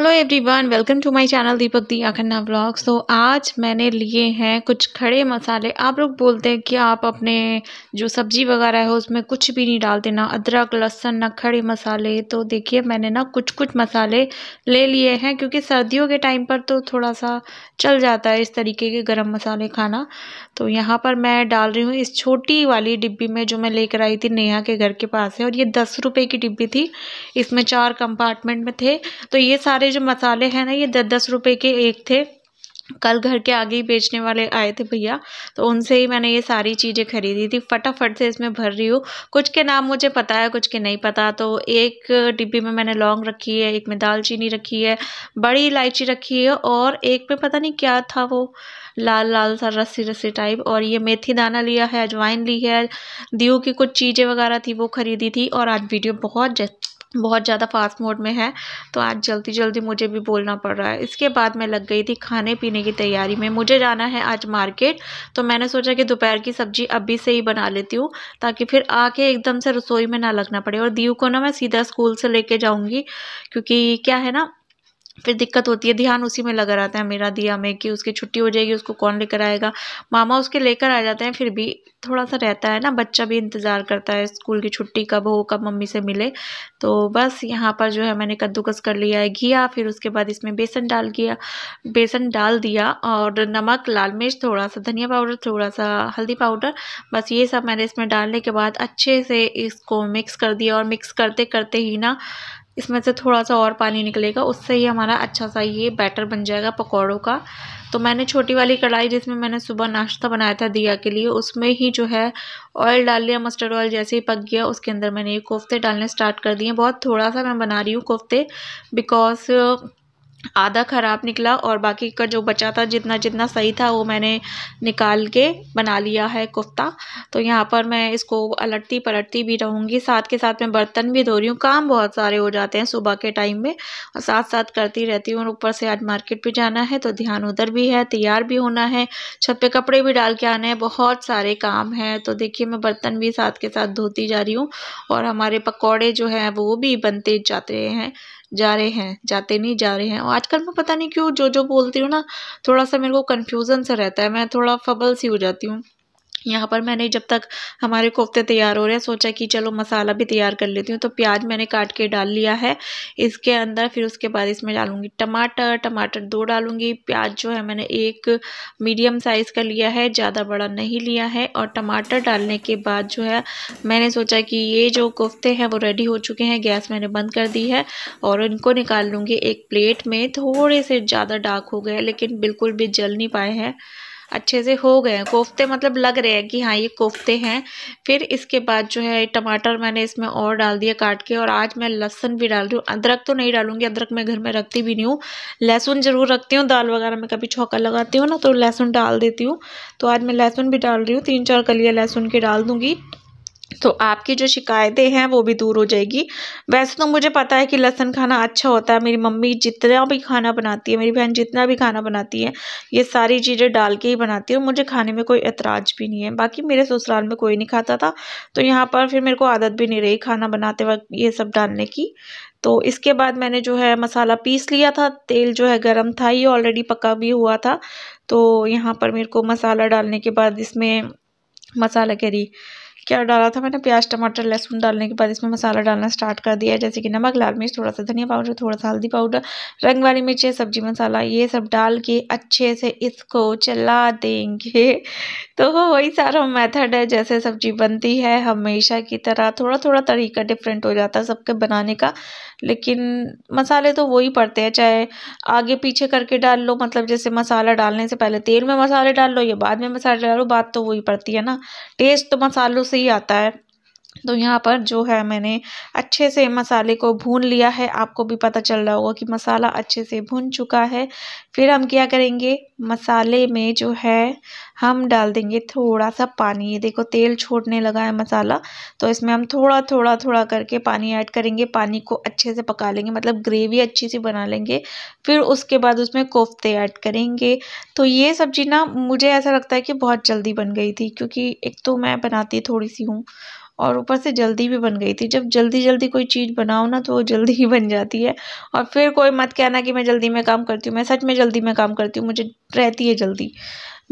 Hello everyone welcome to my channel Deepak दी आखन्ना vlogs तो आज मैंने लिए हैं कुछ खड़े मसाले आप लोग बोलते हैं कि आप अपने जो सब्ज़ी वगैरह है उसमें कुछ भी नहीं डालते ना अदरक लहसन ना खड़े मसाले तो देखिए मैंने ना कुछ कुछ मसाले ले लिए हैं क्योंकि सर्दियों के टाइम पर तो थोड़ा सा चल जाता है इस तरीके के गर्म मसाले खाना तो यहाँ पर मैं डाल रही हूँ इस छोटी वाली डिब्बी में जो मैं लेकर आई थी नेहा के घर के पास है और ये दस रुपये की डिब्बी थी इसमें चार कंपार्टमेंट में थे तो ये सारे जो मसाले हैं ना ये दस दस रुपये के एक थे कल घर के आगे ही बेचने वाले आए थे भैया तो उनसे ही मैंने ये सारी चीज़ें खरीदी थी फटाफट से इसमें भर रही हूँ कुछ के नाम मुझे पता है कुछ के नहीं पता तो एक डिब्बी में मैंने लौंग रखी है एक में दालचीनी रखी है बड़ी इलायची रखी है और एक में पता नहीं क्या था वो लाल लाल सा रस्सी रस्सी टाइप और ये मेथी दाना लिया है अजवाइन ली है दीव की कुछ चीज़ें वगैरह थी वो खरीदी थी और आज वीडियो बहुत बहुत ज़्यादा फास्ट मोड में है तो आज जल्दी जल्दी मुझे भी बोलना पड़ रहा है इसके बाद मैं लग गई थी खाने पीने की तैयारी में मुझे जाना है आज मार्केट तो मैंने सोचा कि दोपहर की सब्जी अभी से ही बना लेती हूँ ताकि फिर आके एकदम से रसोई में ना लगना पड़े और दीव को ना मैं सीधा स्कूल से लेके जाऊँगी क्योंकि क्या है ना फिर दिक्कत होती है ध्यान उसी में लगा रहता है मेरा दिया में कि उसकी छुट्टी हो जाएगी उसको कौन लेकर आएगा मामा उसके लेकर आ जाते हैं फिर भी थोड़ा सा रहता है ना बच्चा भी इंतज़ार करता है स्कूल की छुट्टी कब हो कब मम्मी से मिले तो बस यहाँ पर जो है मैंने कद्दूकस कर लिया है घिया फिर उसके बाद इसमें बेसन डाल दिया बेसन डाल दिया और नमक लाल मिर्च थोड़ा सा धनिया पाउडर थोड़ा सा हल्दी पाउडर बस ये सब मैंने इसमें डालने के बाद अच्छे से इसको मिक्स कर दिया और मिक्स करते करते ही ना इसमें से थोड़ा सा और पानी निकलेगा उससे ही हमारा अच्छा सा ये बैटर बन जाएगा पकौड़ों का तो मैंने छोटी वाली कढ़ाई जिसमें मैंने सुबह नाश्ता बनाया था दिया के लिए उसमें ही जो है ऑयल डाल लिया मस्टर्ड ऑयल जैसे ही पक गया उसके अंदर मैंने ये कोफ्ते डालने स्टार्ट कर दिए बहुत थोड़ा सा मैं बना रही हूँ कोफ्ते बिकॉज़ आधा ख़राब निकला और बाकी का जो बचा था जितना जितना सही था वो मैंने निकाल के बना लिया है कोफ्ता तो यहाँ पर मैं इसको अलटती पलटती भी रहूँगी साथ के साथ मैं बर्तन भी धो रही हूँ काम बहुत सारे हो जाते हैं सुबह के टाइम में और साथ साथ करती रहती हूँ और ऊपर से आज मार्केट भी जाना है तो ध्यान उधर भी है तैयार भी होना है छत पर कपड़े भी डाल के आने हैं बहुत सारे काम हैं तो देखिए मैं बर्तन भी साथ के साथ धोती जा रही हूँ और हमारे पकौड़े जो हैं वो भी बनते जाते हैं जा रहे हैं जाते नहीं जा रहे हैं और आजकल मैं पता नहीं क्यों जो जो बोलती हूँ ना थोड़ा सा मेरे को कन्फ्यूज़न सा रहता है मैं थोड़ा फबल सी हो जाती हूँ यहाँ पर मैंने जब तक हमारे कोफ्ते तैयार हो रहे हैं सोचा कि चलो मसाला भी तैयार कर लेती हूँ तो प्याज मैंने काट के डाल लिया है इसके अंदर फिर उसके बाद इसमें डालूंगी टमाटर टमाटर दो डालूंगी प्याज जो है मैंने एक मीडियम साइज़ का लिया है ज़्यादा बड़ा नहीं लिया है और टमाटर डालने के बाद जो है मैंने सोचा कि ये जो कोफ्ते हैं वो रेडी हो चुके हैं गैस मैंने बंद कर दी है और इनको निकाल लूँगी एक प्लेट में थोड़े से ज़्यादा डार्क हो गए लेकिन बिल्कुल भी जल नहीं पाए हैं अच्छे से हो गए हैं कोफ्ते मतलब लग रहे हैं कि हाँ ये कोफ्ते हैं फिर इसके बाद जो है टमाटर मैंने इसमें और डाल दिया काट के और आज मैं लहसुन भी डाल रही हूँ अदरक तो नहीं डालूंगी अदरक मैं घर में रखती भी नहीं हूँ लहसुन ज़रूर रखती हूँ दाल वगैरह में कभी छौका लगाती हूँ ना तो लहसुन डाल देती हूँ तो आज मैं लहसुन भी डाल रही हूँ तीन चार कलियाँ लहसुन के डाल दूँगी तो आपकी जो शिकायतें हैं वो भी दूर हो जाएगी वैसे तो मुझे पता है कि लहसन खाना अच्छा होता है मेरी मम्मी जितना भी खाना बनाती है मेरी बहन जितना भी खाना बनाती है ये सारी चीज़ें डाल के ही बनाती है और मुझे खाने में कोई एतराज़ भी नहीं है बाकी मेरे ससुराल में कोई नहीं खाता था तो यहाँ पर फिर मेरे को आदत भी नहीं रही खाना बनाते वक्त ये सब डालने की तो इसके बाद मैंने जो है मसाला पीस लिया था तेल जो है गरम था ये ऑलरेडी पका भी हुआ था तो यहाँ पर मेरे को मसाला डालने के बाद इसमें मसाला करी क्या डाला था मैंने प्याज टमाटर लहसुन डालने के बाद इसमें मसाला डालना स्टार्ट कर दिया है जैसे कि नमक लाल मिर्च थोड़ा सा धनिया पाउडर थोड़ा सा हल्दी पाउडर रंग वाली मिर्चें सब्जी मसाला ये सब डाल के अच्छे से इसको चला देंगे तो वही सारा मेथड है जैसे सब्जी बनती है हमेशा की तरह थोड़ा थोड़ा तरीका डिफरेंट हो जाता है सबके बनाने का लेकिन मसाले तो वही पड़ते हैं चाहे आगे पीछे करके डाल लो मतलब जैसे मसाला डालने से पहले तेल में मसाले डाल लो या बाद में मसाले डालो बात तो वही पड़ती है ना टेस्ट तो मसालों से ही आता है तो यहाँ पर जो है मैंने अच्छे से मसाले को भून लिया है आपको भी पता चल रहा होगा कि मसाला अच्छे से भून चुका है फिर हम क्या करेंगे मसाले में जो है हम डाल देंगे थोड़ा सा पानी ये देखो तेल छोड़ने लगा है मसाला तो इसमें हम थोड़ा थोड़ा थोड़ा करके पानी ऐड करेंगे पानी को अच्छे से पका लेंगे मतलब ग्रेवी अच्छी सी बना लेंगे फिर उसके बाद उसमें कोफ्ते ऐड करेंगे तो ये सब्ज़ी ना मुझे ऐसा लगता है कि बहुत जल्दी बन गई थी क्योंकि एक तो मैं बनाती थोड़ी सी हूँ और ऊपर से जल्दी भी बन गई थी जब जल्दी जल्दी कोई चीज़ बनाओ ना तो वो जल्दी ही बन जाती है और फिर कोई मत कहना कि मैं जल्दी में काम करती हूँ मैं सच में जल्दी में काम करती हूँ मुझे रहती है जल्दी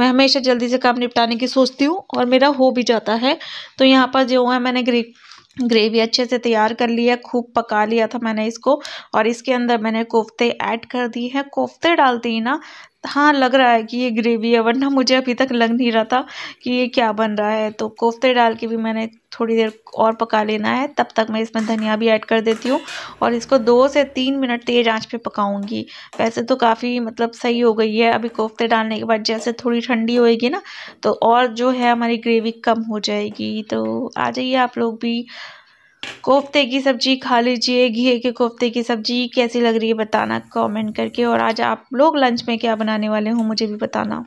मैं हमेशा जल्दी से काम निपटाने की सोचती हूँ और मेरा हो भी जाता है तो यहाँ पर जो है मैंने ग्रे ग्रेवी अच्छे से तैयार कर लिया खूब पका लिया था मैंने इसको और इसके अंदर मैंने कोफ्ते ऐड कर दिए हैं कोफ्ते डालते ही ना हाँ लग रहा है कि ये ग्रेवी है वरना मुझे अभी तक लग नहीं रहा था कि ये क्या बन रहा है तो कोफ्ते डाल के भी मैंने थोड़ी देर और पका लेना है तब तक मैं इसमें धनिया भी ऐड कर देती हूँ और इसको दो से तीन मिनट तेज़ आंच पे पकाऊंगी वैसे तो काफ़ी मतलब सही हो गई है अभी कोफ्ते डालने के बाद जैसे थोड़ी ठंडी होएगी ना तो और जो है हमारी ग्रेवी कम हो जाएगी तो आ जाइए आप लोग भी कोफ्ते की सब्ज़ी खा लीजिए घी के कोफ्ते की सब्ज़ी कैसी लग रही है बताना कमेंट करके और आज आप लोग लंच में क्या बनाने वाले हो मुझे भी बताना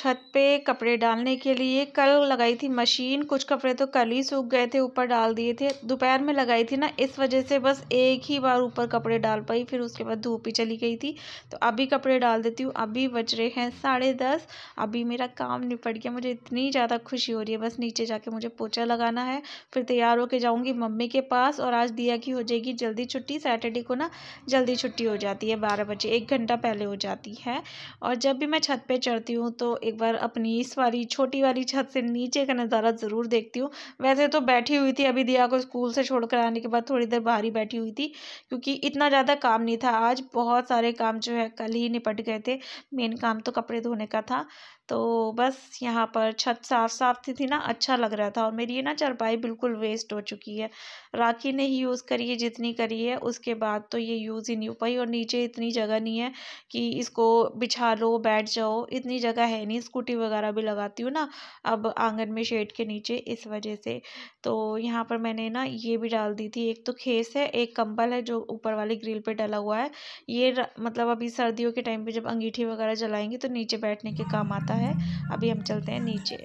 छत पे कपड़े डालने के लिए कल लगाई थी मशीन कुछ कपड़े तो कल ही सूख गए थे ऊपर डाल दिए थे दोपहर में लगाई थी ना इस वजह से बस एक ही बार ऊपर कपड़े डाल पाई फिर उसके बाद धूप ही चली गई थी तो अभी कपड़े डाल देती हूँ अभी बज रहे हैं साढ़े दस अभी मेरा काम निपट गया मुझे इतनी ज़्यादा खुशी हो रही है बस नीचे जाके मुझे पोचा लगाना है फिर तैयार होकर जाऊँगी मम्मी के पास और आज दिया की हो जाएगी जल्दी छुट्टी सैटरडे को ना जल्दी छुट्टी हो जाती है बारह बजे एक घंटा पहले हो जाती है और जब भी मैं छत पर चढ़ती हूँ तो एक बार अपने अपनी इस वाली छोटी वाली छत से नीचे का नज़ारा ज़रूर देखती हूँ वैसे तो बैठी हुई थी अभी दिया को स्कूल से छोड़ कर आने के बाद थोड़ी देर बाहर ही बैठी हुई थी क्योंकि इतना ज़्यादा काम नहीं था आज बहुत सारे काम जो है कल ही निपट गए थे मेन काम तो कपड़े धोने का था तो बस यहाँ पर छत साफ साफ थी थी ना अच्छा लग रहा था और मेरी ये ना चरपाई बिल्कुल वेस्ट हो चुकी है राखी ने ही यूज़ करी है जितनी करी है उसके बाद तो ये यूज़ ही नहीं हो पाई और नीचे इतनी जगह नहीं है कि इसको बिछा लो बैठ जाओ इतनी जगह है नहीं स्कूटी वगैरह भी लगाती हूँ ना अब आंगन में शेड के नीचे इस वजह से तो यहाँ पर मैंने ना ये भी डाल दी थी एक तो खेस है एक कंबल है जो ऊपर वाली ग्रिल पर डला हुआ है ये मतलब अभी सर्दियों के टाइम पर जब अंगीठी वगैरह जलाएंगी तो नीचे बैठने के काम आता जाता है अभी हम चलते हैं नीचे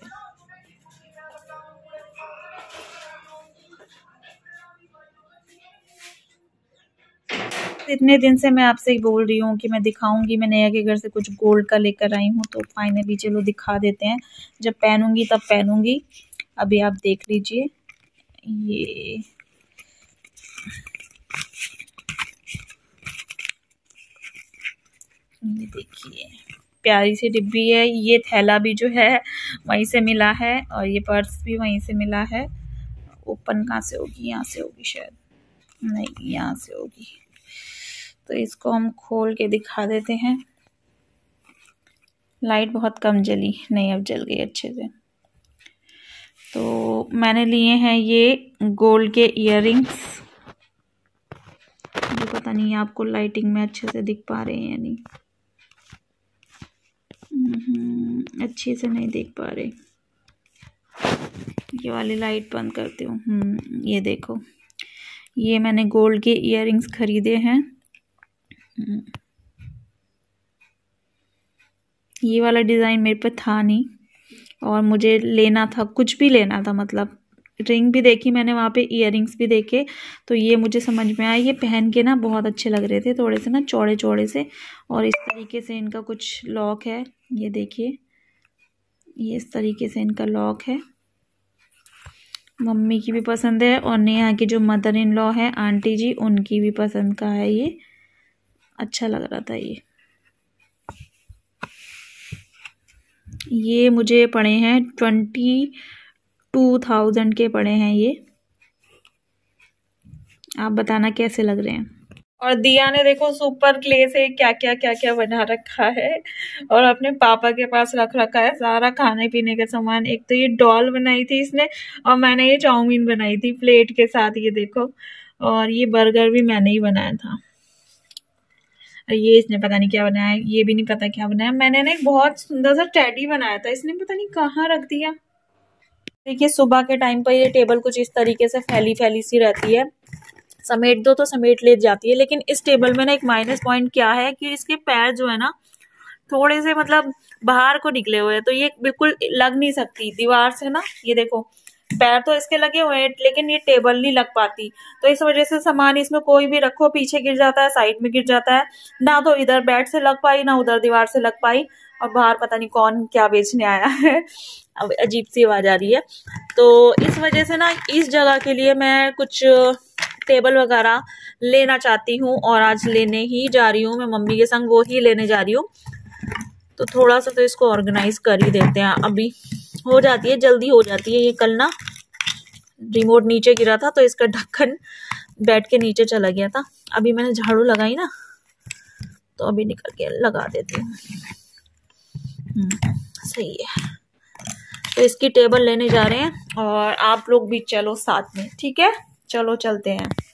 इतने दिन से मैं आपसे बोल रही हूँ कि मैं दिखाऊंगी मैं नया के घर से कुछ गोल्ड का लेकर आई हूँ तो फाइनली चलो दिखा देते हैं जब पहनूंगी तब पहनूंगी अभी आप देख लीजिए ये देखिए प्यारी सी डिब्बी है ये थैला भी जो है वहीं से मिला है और ये पर्स भी वहीं से मिला है ओपन कहाँ से होगी यहाँ से होगी शायद नहीं यहाँ से होगी तो इसको हम खोल के दिखा देते हैं लाइट बहुत कम जली नहीं अब जल गई अच्छे से तो मैंने लिए हैं ये गोल्ड के इयर जो पता नहीं आपको लाइटिंग में अच्छे से दिख पा रहे हैं या नहीं हम्म, अच्छे से नहीं देख पा रहे ये वाली लाइट बंद करती हूँ हम्म, ये देखो ये मैंने गोल्ड के इयर ख़रीदे हैं हम्म। ये वाला डिज़ाइन मेरे पर था नहीं और मुझे लेना था कुछ भी लेना था मतलब रिंग भी देखी मैंने वहाँ पे इयर भी देखे तो ये मुझे समझ में आया ये पहन के ना बहुत अच्छे लग रहे थे थोड़े से ना चौड़े चौड़े से और इस तरीके से इनका कुछ लॉक है ये देखिए ये इस तरीके से इनका लॉक है मम्मी की भी पसंद है और नेहा की जो मदर इन लॉ है आंटी जी उनकी भी पसंद का है ये अच्छा लग रहा था ये ये मुझे पड़े हैं ट्वेंटी टू थाउजेंड के पड़े हैं ये आप बताना कैसे लग रहे हैं और दिया ने देखो सुपर क्ले से क्या क्या क्या क्या बना रखा है और अपने पापा के पास रख रखा है सारा खाने पीने का सामान एक तो ये डॉल बनाई थी इसने और मैंने ये चाउमीन बनाई थी प्लेट के साथ ये देखो और ये बर्गर भी मैंने ही बनाया था और ये इसने पता नहीं क्या बनाया ये भी नहीं पता क्या बनाया मैंने ना एक बहुत सुंदर सा टैडी बनाया था इसने पता नहीं कहाँ रख दिया देखिए सुबह के टाइम पर ये टेबल कुछ इस तरीके से फैली फैली सी रहती है समेट दो तो समेट ले जाती है लेकिन इस टेबल में ना एक माइनस पॉइंट क्या है कि इसके पैर जो है ना थोड़े से मतलब बाहर को निकले हुए हैं तो ये बिल्कुल लग नहीं सकती दीवार से ना ये देखो पैर तो इसके लगे हुए हैं लेकिन ये टेबल नहीं लग पाती तो इस वजह से सामान इसमें कोई भी रखो पीछे गिर जाता है साइड में गिर जाता है ना तो इधर बेड से लग पाई ना उधर दीवार से लग पाई और बाहर पता नहीं कौन क्या बेचने आया है अब अजीब सी आवाज़ आ रही है तो इस वजह से ना इस जगह के लिए मैं कुछ टेबल वगैरह लेना चाहती हूँ और आज लेने ही जा रही हूँ मैं मम्मी के संग वो ही लेने जा रही हूँ तो थोड़ा सा तो इसको ऑर्गेनाइज कर ही देते हैं अभी हो जाती है जल्दी हो जाती है ये कल ना रिमोट नीचे गिरा था तो इसका ढक्कन बैठ के नीचे चला गया था अभी मैंने झाड़ू लगाई ना तो अभी निकल के लगा देती हूँ हम्म, सही है तो इसकी टेबल लेने जा रहे हैं और आप लोग भी चलो साथ में ठीक है चलो चलते हैं